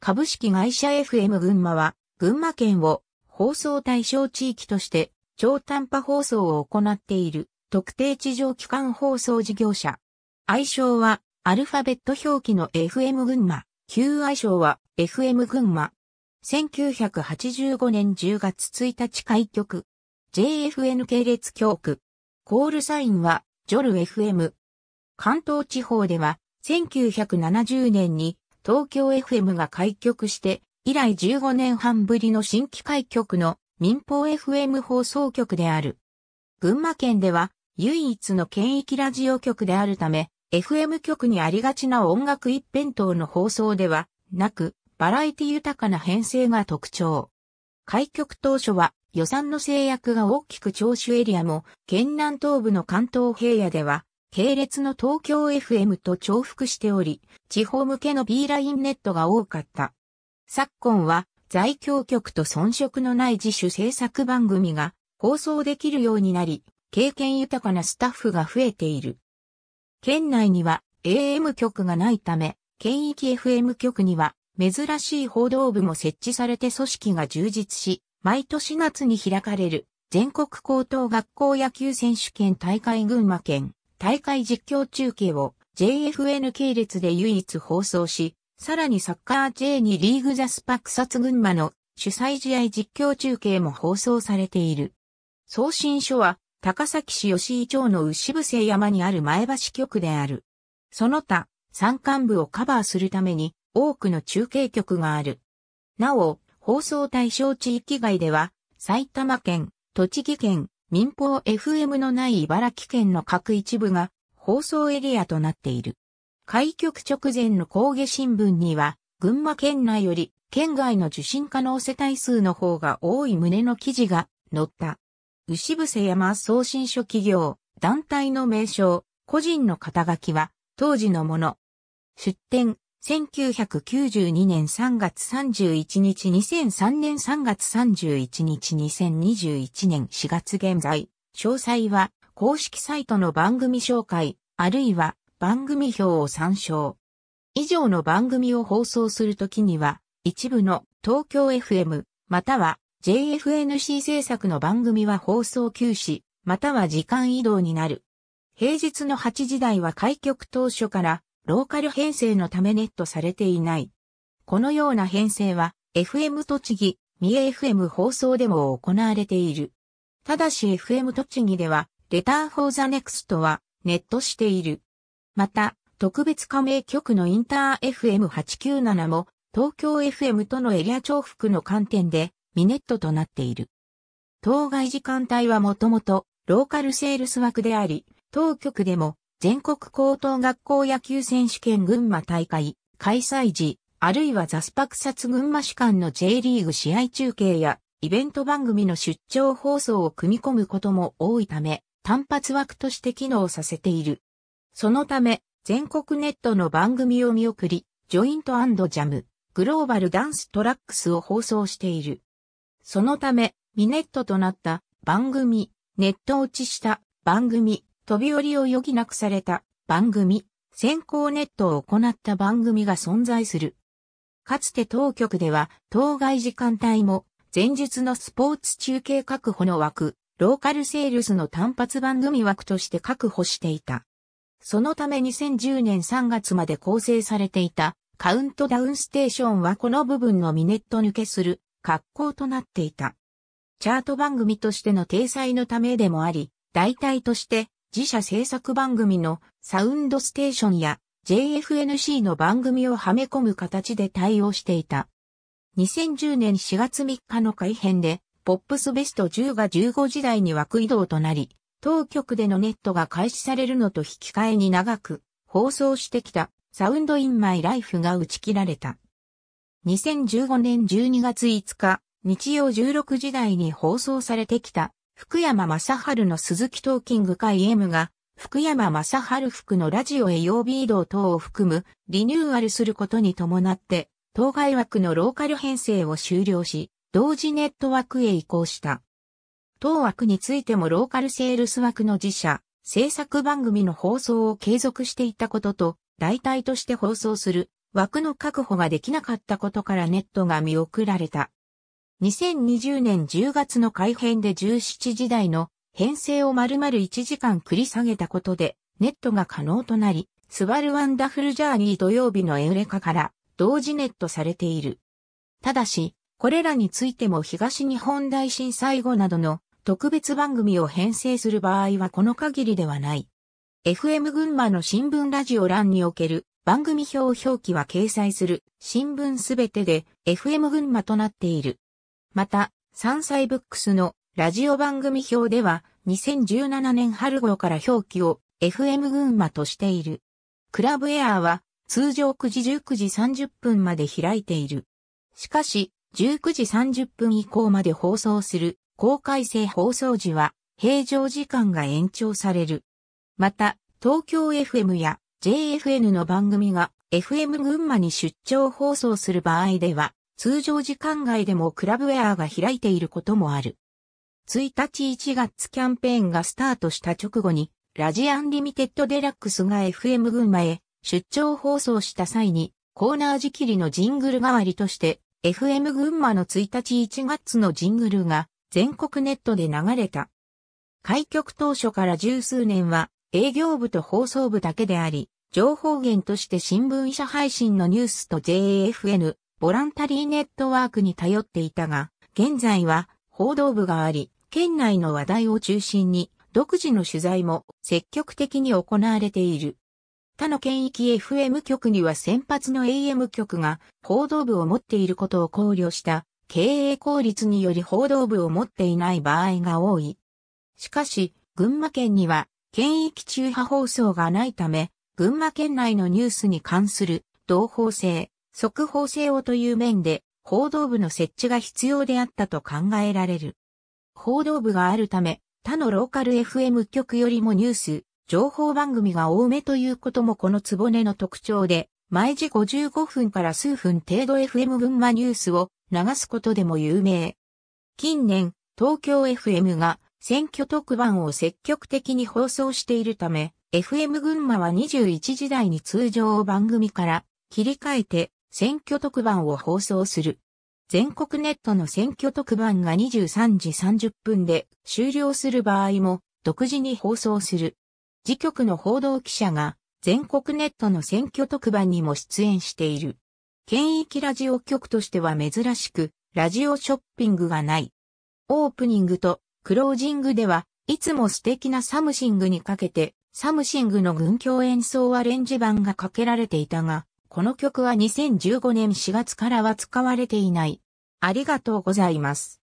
株式会社 FM 群馬は、群馬県を放送対象地域として超短波放送を行っている特定地上機関放送事業者。愛称はアルファベット表記の FM 群馬、旧愛称は FM 群馬。1985年10月1日開局。JFN 系列教区。コールサインは、ジョル FM。関東地方では、1970年に東京 FM が開局して以来15年半ぶりの新規開局の民放 FM 放送局である。群馬県では唯一の県域ラジオ局であるため、FM 局にありがちな音楽一辺倒の放送ではなく、バラエティ豊かな編成が特徴。開局当初は予算の制約が大きく聴取エリアも、県南東部の関東平野では系列の東京 FM と重複しており、地方向けの B ラインネットが多かった。昨今は、在京局と遜色のない自主制作番組が放送できるようになり、経験豊かなスタッフが増えている。県内には AM 局がないため、県域 FM 局には珍しい報道部も設置されて組織が充実し、毎年夏に開かれる全国高等学校野球選手権大会群馬県大会実況中継を JFN 系列で唯一放送し、さらにサッカー J2 リーグザスパクサツ群馬の主催試合実況中継も放送されている。送信所は高崎市吉井町の牛伏山にある前橋局である。その他、山間部をカバーするために多くの中継局がある。なお、放送対象地域外では、埼玉県、栃木県、民放 FM のない茨城県の各一部が放送エリアとなっている。開局直前の工芸新聞には、群馬県内より県外の受信可能世帯数の方が多い旨の記事が載った。牛伏山送信所企業、団体の名称、個人の肩書きは当時のもの。出展、1992年3月31日2003年3月31日2021年4月現在、詳細は公式サイトの番組紹介、あるいは番組表を参照。以上の番組を放送するときには、一部の東京 FM、または JFNC 制作の番組は放送休止、または時間移動になる。平日の8時台は開局当初からローカル編成のためネットされていない。このような編成は、FM 栃木、三重 FM 放送でも行われている。ただし FM 栃木では、レターフォーザネクストはネットしている。また、特別加盟局のインター FM897 も、東京 FM とのエリア重複の観点で、ミネットとなっている。当該時間帯はもともと、ローカルセールス枠であり、当局でも全国高等学校野球選手権群馬大会、開催時、あるいはザスパクサツ群馬主管の J リーグ試合中継や、イベント番組の出張放送を組み込むことも多いため、単発枠として機能させている。そのため、全国ネットの番組を見送り、ジョイントジャム、グローバルダンストラックスを放送している。そのため、ミネットとなった番組、ネット落ちした番組、飛び降りを余儀なくされた番組、先行ネットを行った番組が存在する。かつて当局では、当該時間帯も、前述のスポーツ中継確保の枠、ローカルセールスの単発番組枠として確保していた。そのため2010年3月まで構成されていたカウントダウンステーションはこの部分のミネット抜けする格好となっていた。チャート番組としての体裁のためでもあり、代替として自社制作番組のサウンドステーションや JFNC の番組をはめ込む形で対応していた。2010年4月3日の改編で、ポップスベスト10が15時台に枠移動となり、当局でのネットが開始されるのと引き換えに長く放送してきたサウンドインマイライフが打ち切られた。2015年12月5日、日曜16時台に放送されてきた福山雅治の鈴木トーキング会 M が、福山雅治服のラジオへ曜日移動等を含むリニューアルすることに伴って、当該枠のローカル編成を終了し、同時ネット枠へ移行した。当枠についてもローカルセールス枠の自社、制作番組の放送を継続していたことと、代替として放送する枠の確保ができなかったことからネットが見送られた。2020年10月の改編で17時台の編成を丸々1時間繰り下げたことで、ネットが可能となり、スバルワンダフルジャーニー土曜日のエウレカから同時ネットされている。ただし、これらについても東日本大震災後などの特別番組を編成する場合はこの限りではない。FM 群馬の新聞ラジオ欄における番組表表記は掲載する新聞すべてで FM 群馬となっている。また、山菜ブックスのラジオ番組表では2017年春号から表記を FM 群馬としている。クラブエアーは通常9時19時30分まで開いている。しかし、19時30分以降まで放送する公開制放送時は平常時間が延長される。また、東京 FM や JFN の番組が FM 群馬に出張放送する場合では、通常時間外でもクラブウェアが開いていることもある。1日1月キャンペーンがスタートした直後に、ラジアンリミテッドデラックスが FM 群馬へ出張放送した際に、コーナー仕切りのジングル代わりとして、FM 群馬の1日1月のジングルが全国ネットで流れた。開局当初から十数年は営業部と放送部だけであり、情報源として新聞社配信のニュースと JFN、ボランタリーネットワークに頼っていたが、現在は報道部があり、県内の話題を中心に独自の取材も積極的に行われている。他の県域 FM 局には先発の AM 局が報道部を持っていることを考慮した経営効率により報道部を持っていない場合が多い。しかし、群馬県には県域中波放送がないため、群馬県内のニュースに関する同報制、速報性をという面で、報道部の設置が必要であったと考えられる。報道部があるため、他のローカル FM 局よりもニュース、情報番組が多めということもこのつぼねの特徴で、毎時55分から数分程度 FM 群馬ニュースを流すことでも有名。近年、東京 FM が選挙特番を積極的に放送しているため、FM 群馬は21時台に通常番組から切り替えて選挙特番を放送する。全国ネットの選挙特番が23時30分で終了する場合も独自に放送する。次局の報道記者が全国ネットの選挙特番にも出演している。県域ラジオ局としては珍しく、ラジオショッピングがない。オープニングとクロージングでは、いつも素敵なサムシングにかけて、サムシングの軍協演奏アレンジ版がかけられていたが、この曲は2015年4月からは使われていない。ありがとうございます。